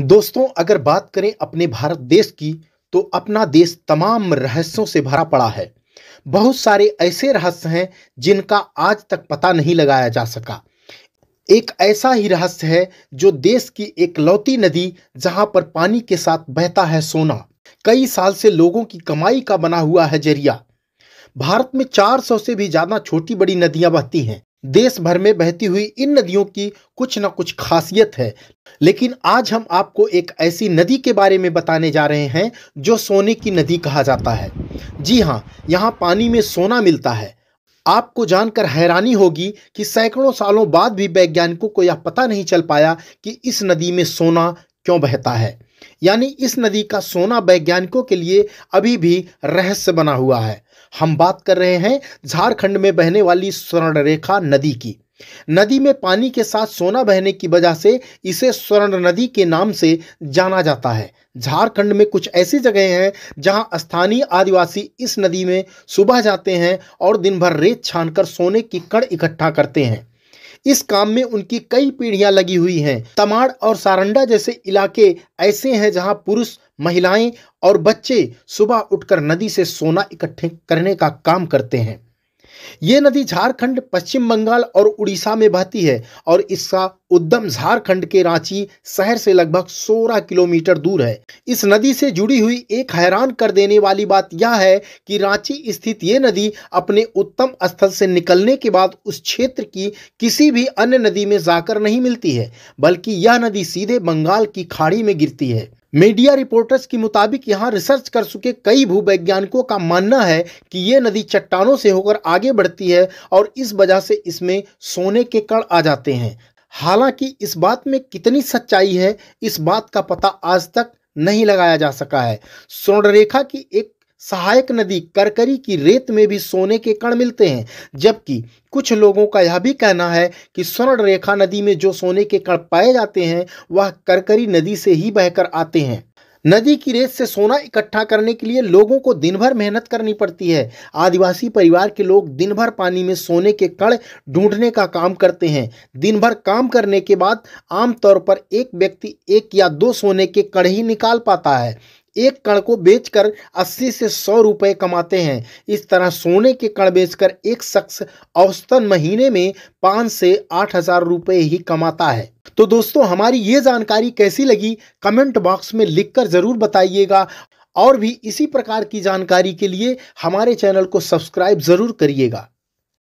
दोस्तों अगर बात करें अपने भारत देश की तो अपना देश तमाम रहस्यों से भरा पड़ा है बहुत सारे ऐसे रहस्य हैं जिनका आज तक पता नहीं लगाया जा सका एक ऐसा ही रहस्य है जो देश की एक लौती नदी जहां पर पानी के साथ बहता है सोना कई साल से लोगों की कमाई का बना हुआ है जरिया भारत में 400 से भी ज़्यादा छोटी बड़ी नदियां बहती हैं देश भर में बहती हुई इन नदियों की कुछ ना कुछ खासियत है लेकिन आज हम आपको एक ऐसी नदी के बारे में बताने जा रहे हैं जो सोने की नदी कहा जाता है जी हाँ यहाँ पानी में सोना मिलता है आपको जानकर हैरानी होगी कि सैकड़ों सालों बाद भी वैज्ञानिकों को यह पता नहीं चल पाया कि इस नदी में सोना क्यों बहता है यानी इस नदी का सोना वैज्ञानिकों के लिए अभी भी रहस्य बना हुआ है हम बात कर रहे हैं झारखंड में बहने वाली स्वर्णरेखा नदी की नदी में पानी के साथ सोना बहने की वजह से इसे स्वर्ण नदी के नाम से जाना जाता है झारखंड में कुछ ऐसी जगह हैं जहां स्थानीय आदिवासी इस नदी में सुबह जाते हैं और दिन भर रेत छानकर सोने की कड़ इकट्ठा करते हैं इस काम में उनकी कई पीढ़ियां लगी हुई हैं तमाड़ और सारंडा जैसे इलाके ऐसे हैं जहां पुरुष महिलाएं और बच्चे सुबह उठकर नदी से सोना इकट्ठे करने का काम करते हैं ये नदी झारखंड पश्चिम बंगाल और उड़ीसा में बहती है और इसका उद्दम झारखंड के रांची शहर से लगभग 16 किलोमीटर दूर है इस नदी से जुड़ी हुई एक हैरान कर देने वाली बात यह है कि रांची स्थित ये नदी अपने उत्तम स्थल से निकलने के बाद उस क्षेत्र की किसी भी अन्य नदी में जाकर नहीं मिलती है बल्कि यह नदी सीधे बंगाल की खाड़ी में गिरती है मीडिया रिपोर्टर्स के मुताबिक यहाँ रिसर्च कर चुके कई भूवैज्ञानिकों का मानना है कि ये नदी चट्टानों से होकर आगे बढ़ती है और इस वजह से इसमें सोने के कण आ जाते हैं हालांकि इस बात में कितनी सच्चाई है इस बात का पता आज तक नहीं लगाया जा सका है स्वर्णरेखा की एक सहायक नदी करकरी की रेत में भी सोने के कण मिलते हैं जबकि कुछ लोगों का यह भी कहना है कि स्वर्ण रेखा नदी में जो सोने के कण पाए जाते हैं वह करकरी नदी से ही बहकर आते हैं नदी की रेत से सोना इकट्ठा करने के लिए लोगों को दिन भर मेहनत करनी पड़ती है आदिवासी परिवार के लोग दिन भर पानी में सोने के कण ढूंढने का काम करते हैं दिन भर काम करने के बाद आमतौर पर एक व्यक्ति एक या दो सोने के कण ही निकाल पाता है एक कण को बेचकर 80 से 100 रुपए कमाते हैं इस तरह सोने के कण बेचकर एक शख्स औसतन महीने में पाँच से आठ हजार रुपये ही कमाता है तो दोस्तों हमारी ये जानकारी कैसी लगी कमेंट बॉक्स में लिखकर ज़रूर बताइएगा और भी इसी प्रकार की जानकारी के लिए हमारे चैनल को सब्सक्राइब ज़रूर करिएगा